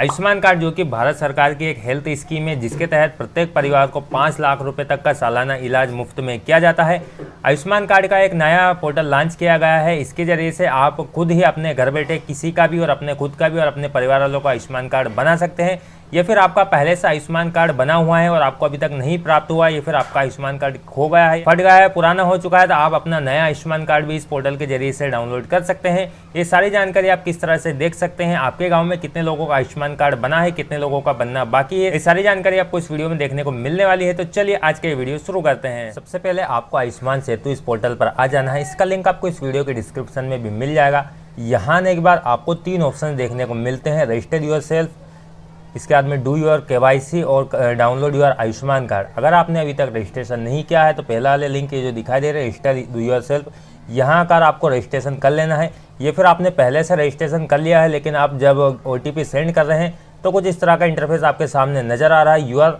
Ayushman card जो कि भारत सरकार की एक हेल्थ स्कीम है जिसके तहत प्रत्येक परिवार को पाँच लाख रुपए तक का सालाना इलाज मुफ्त में किया जाता है आयुष्मान कार्ड का एक नया पोर्टल लॉन्च किया गया है इसके जरिए से आप खुद ही अपने घर बैठे किसी का भी और अपने खुद का भी और अपने परिवार वालों का आयुष्मान कार्ड बना सकते हैं या फिर आपका पहले से आयुष्मान कार्ड बना हुआ है और आपको अभी तक नहीं प्राप्त हुआ है या फिर आपका आयुष्मान कार्ड खो गया है फट गया है पुराना हो चुका है तो आप अपना नया आयुष्मान कार्ड भी इस पोर्टल के जरिए से डाउनलोड कर सकते हैं ये सारी जानकारी आप किस तरह से देख सकते हैं आपके गाँव में कितने लोगों का आयुष्मान कार्ड बना है कितने लोगों का बनना बाकी है ये सारी जानकारी आपको इस वीडियो में देखने को मिलने वाली है तो चलिए आज के वीडियो शुरू करते हैं सबसे पहले आपको आयुष्मान सेतु इस पोर्टल पर आ जाना है इसका लिंक आपको इस वीडियो के डिस्क्रिप्शन में भी मिल जाएगा यहाँ आने के बाद आपको तीन ऑप्शन देखने को मिलते हैं रजिस्टर योर सेल्फ इसके बाद में डू योर के और डाउनलोड योर आयुष्मान कार्ड अगर आपने अभी तक रजिस्ट्रेशन नहीं किया है तो पहला वाले लिंक ये जो दिखाई दे रहे हैं रजिस्टर डू योर सेल्फ यहाँ आकर आपको रजिस्ट्रेशन कर लेना है ये फिर आपने पहले से रजिस्ट्रेशन कर लिया है लेकिन आप जब ओ सेंड कर रहे हैं तो कुछ इस तरह का इंटरफेस आपके सामने नज़र आ रहा है you are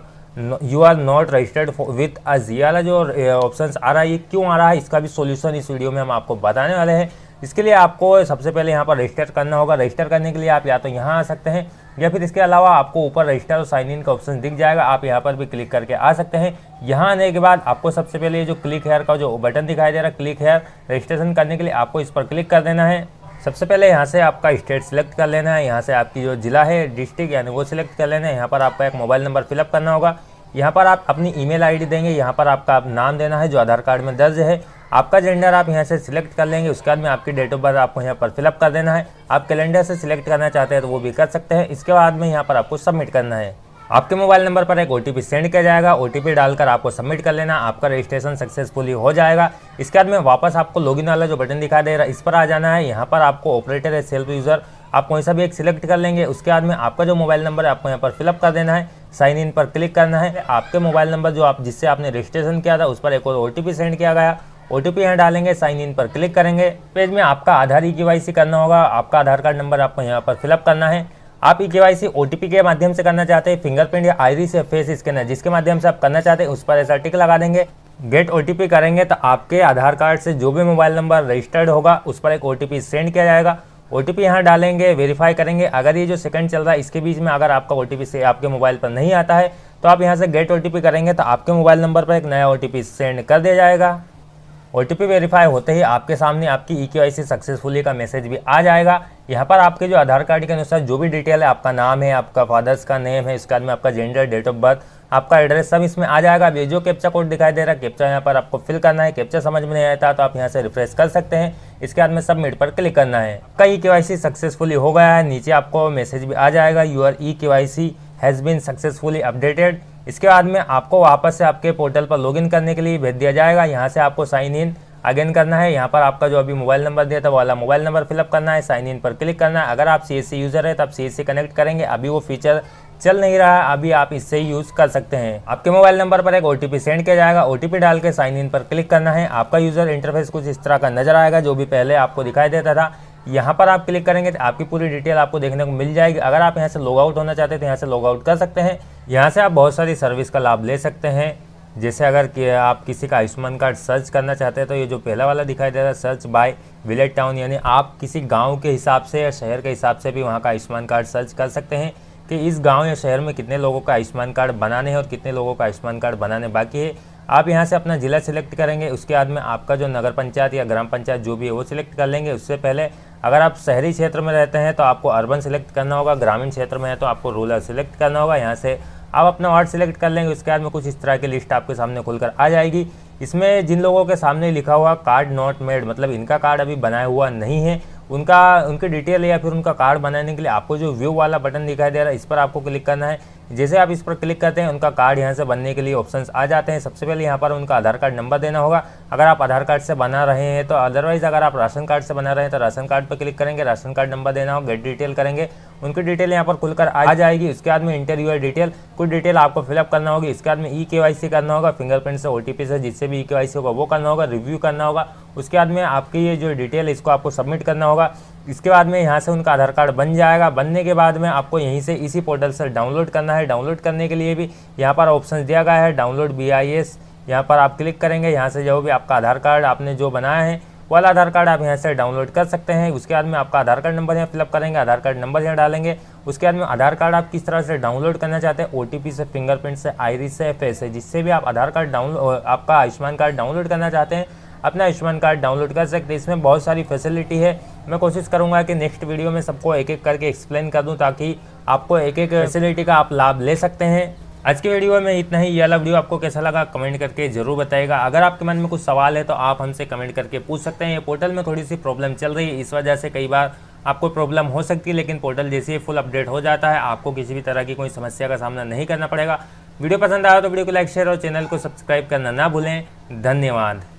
you are not registered with a जियाला जो ऑप्शन आ रहा है ये क्यों आ रहा है इसका भी सोल्यूशन इस वीडियो में हम आपको बताने वाले हैं इसके लिए आपको सबसे पहले यहाँ पर रजिस्टर करना होगा रजिस्टर करने के लिए आप या तो यहाँ आ सकते हैं या फिर इसके अलावा आपको ऊपर रजिस्टर और साइन इन का ऑप्शन दिख जाएगा आप यहाँ पर भी क्लिक करके आ सकते हैं यहाँ आने के बाद आपको सबसे पहले जो क्लिक हेयर का जो बटन दिखाई दे रहा है क्लिक हेयर रजिस्ट्रेशन करने के लिए आपको इस पर क्लिक कर देना है सबसे पहले यहाँ से आपका स्टेट सेलेक्ट कर लेना है यहाँ से आपकी जो जिला है डिस्ट्रिक्ट यानी वो सिलेक्ट कर लेना है यहाँ पर आपका एक मोबाइल नंबर फिलअप करना होगा यहाँ पर आप अपनी ईमेल आईडी देंगे यहाँ पर आपका आप नाम देना है जो आधार कार्ड में दर्ज है आपका जेंडर आप यहाँ से सिलेक्ट कर लेंगे उसके बाद में आपकी डेट ऑफ बर्थ आपको यहाँ पर फिलअप कर देना है आप कैलेंडर से सिलेक्ट करना चाहते हैं तो वो भी कर सकते हैं इसके बाद में यहाँ पर आपको सबमिट करना है आपके मोबाइल नंबर पर एक ओ सेंड किया जाएगा ओ डालकर आपको सबमिट कर लेना आपका रजिस्ट्रेशन सक्सेसफुली हो जाएगा इसके बाद में वापस आपको लॉगिन वाला जो बटन दिखा दे रहा है इस पर आ जाना है यहाँ पर आपको ऑपरेटर है सेल्फ यूज़र आप कोई सा भी एक सिलेक्ट कर लेंगे उसके बाद में आपका जो मोबाइल नंबर है आपको यहाँ पर फिलअप कर देना है साइन इन पर क्लिक करना है आपके मोबाइल नंबर जो आप जिससे आपने रजिस्ट्रेशन किया था उस पर एक और ओ सेंड किया गया ओ टी पी यहाँ डालेंगे साइन इन पर क्लिक करेंगे पेज में आपका आधार ई e के करना होगा आपका आधार कार्ड नंबर आपको यहाँ पर फिलअप करना है आप ई के वाई सी के माध्यम से करना चाहते हैं फिंगरप्रिंट या आईरिस या फेस स्कैनर जिसके माध्यम से आप करना चाहते हैं उस पर ऐसा टिक लगा देंगे गेट ओ करेंगे तो आपके आधार कार्ड से जो भी मोबाइल नंबर रजिस्टर्ड होगा उस पर एक ओ सेंड किया जाएगा ओ टी यहाँ डालेंगे वेरीफाई करेंगे अगर ये जो सेकंड चल रहा है इसके बीच में अगर आपका ओ से आपके मोबाइल पर नहीं आता है तो आप यहाँ से गेट ओ करेंगे तो आपके मोबाइल नंबर पर एक नया ओ सेंड कर दिया जाएगा ओ वेरीफाई होते ही आपके सामने आपकी ई के सक्सेसफुली का मैसेज भी आ जाएगा यहाँ पर आपके जो आधार कार्ड के अनुसार जो भी डिटेल है आपका नाम है आपका फादर्स का नेम है इसके बाद में आपका जेंडर डेट ऑफ बर्थ आपका एड्रेस सब इसमें आ जाएगा अभी जो कैप्चा कोड दिखाई दे रहा है कैप्चा यहाँ पर आपको फिल करना है कैप्चा समझ में नहीं आया था तो आप यहाँ से रिफ्रेश कर सकते हैं इसके बाद में सबमिट पर क्लिक करना है कई के सक्सेसफुली हो गया है नीचे आपको मैसेज भी आ जाएगा your E K Y C has been successfully updated इसके बाद में आपको वापस से आपके पोर्टल पर लॉगिन करने के लिए भेज दिया जाएगा यहाँ से आपको साइन इन अगेन करना है यहाँ पर आपका जो अभी मोबाइल नंबर दिया था वाला मोबाइल नंबर फिलअप करना है साइन इन पर क्लिक करना है अगर आप सी यूज़र है तो आप सी कनेक्ट करेंगे अभी वो फीचर चल नहीं रहा है अभी आप इससे यूज कर सकते हैं आपके मोबाइल नंबर पर एक ओटीपी सेंड किया जाएगा ओटीपी डाल के साइन इन पर क्लिक करना है आपका यूजर इंटरफेस कुछ इस तरह का नजर आएगा जो भी पहले आपको दिखाई देता था यहाँ पर आप क्लिक करेंगे तो आपकी पूरी डिटेल आपको देखने को मिल जाएगी अगर आप यहाँ से लॉग आउट होना चाहते हैं तो यहाँ से लॉग आउट कर सकते हैं यहाँ से आप बहुत सारी सर्विस का लाभ ले सकते हैं जैसे अगर कि आप किसी का आयुष्मान कार्ड सर्च करना चाहते हैं तो ये जो पहला वाला दिखाई दे रहा है सर्च बाय विलेज टाउन यानी आप किसी गांव के हिसाब से या शहर के हिसाब से भी वहाँ का आयुष्मान कार्ड सर्च कर सकते हैं कि इस गांव या शहर में कितने लोगों का आयुष्मान कार्ड बनाने हैं और कितने लोगों का आयुष्मान कार्ड बनाने बाकी है आप यहाँ से अपना ज़िला सिलेक्ट करेंगे उसके बाद में आपका जो नगर पंचायत या ग्राम पंचायत जो भी है वो सिलेक्ट कर लेंगे उससे पहले अगर आप शहरी क्षेत्र में रहते हैं तो आपको अर्बन सिलेक्ट करना होगा ग्रामीण क्षेत्र में है तो आपको रूरल सिलेक्ट करना होगा यहाँ से आप अपना वार्ड सिलेक्ट कर लेंगे उसके बाद में कुछ इस तरह की लिस्ट आपके सामने खुलकर आ जाएगी इसमें जिन लोगों के सामने लिखा हुआ कार्ड नॉट मेड मतलब इनका कार्ड अभी बनाया हुआ नहीं है उनका उनके डिटेल या फिर उनका कार्ड बनाने के लिए आपको जो व्यू वाला बटन दिखाई दे रहा है इस पर आपको क्लिक करना है जैसे आप इस पर क्लिक करते हैं उनका कार्ड यहाँ से बनने के लिए ऑप्शंस आ जाते हैं सबसे पहले यहाँ पर उनका आधार कार्ड नंबर देना होगा अगर आप आधार कार्ड से बना रहे हैं तो अदरवाइज़ अगर आप राशन कार्ड से बना रहे हैं तो राशन कार्ड पर क्लिक करेंगे राशन कार्ड नंबर देना होगा गेट डिटेल करेंगे उनकी डिटेल यहाँ पर खुलकर आ जाएगी उसके बाद में इंटरव्यू है डिटेल कुछ डिटेल आपको फिलअप करना होगी इसके बाद में ई के करना होगा फिंगरप्रिंट से ओ से जिससे भी ई के होगा वो करना होगा रिव्यू करना होगा उसके बाद में आपकी ये जो डिटेल इसको आपको सबमिट करना होगा इसके बाद में यहाँ से उनका आधार कार्ड बन जाएगा बनने के बाद में आपको यहीं से इसी पोर्टल से डाउनलोड करना है डाउनलोड करने के लिए भी यहाँ पर ऑप्शन दिया गया है डाउनलोड बी आई एस यहाँ पर आप क्लिक करेंगे यहाँ से जो भी आपका आधार कार्ड आपने जो बनाया है वाला आधार कार्ड आप यहाँ से डाउनलोड कर सकते हैं उसके बाद में आपका आधार कार्ड नंबर यहाँ फिलअप करेंगे आधार कार्ड नंबर यहाँ डालेंगे उसके बाद में आधार कार्ड आप किस तरह से डाउनलोड करना चाहते हैं ओ से फिंगरप्रिंट से आईरी से फेस से जिससे भी आप आधार कार्ड डाउनलोड आपका आयुष्मान कार्ड डाउनलोड करना चाहते हैं अपना आयुष्मान कार्ड डाउनलोड कर सकते हैं इसमें बहुत सारी फैसिलिटी है मैं कोशिश करूँगा कि नेक्स्ट वीडियो में सबको एक एक करके एक्सप्लेन कर दूँ ताकि आपको एक एक फैसिलिटी का आप लाभ ले सकते हैं आज के वीडियो में इतना ही यह वीडियो आपको कैसा लगा कमेंट करके जरूर बताएगा अगर आपके मन में कुछ सवाल है तो आप हमसे कमेंट करके पूछ सकते हैं ये पोर्टल में थोड़ी सी प्रॉब्लम चल रही है इस वजह से कई बार आपको प्रॉब्लम हो सकती है लेकिन पोर्टल जैसे ही फुल अपडेट हो जाता है आपको किसी भी तरह की कोई समस्या का सामना नहीं करना पड़ेगा वीडियो पसंद आया तो वीडियो को लाइक शेयर और चैनल को सब्सक्राइब करना ना भूलें धन्यवाद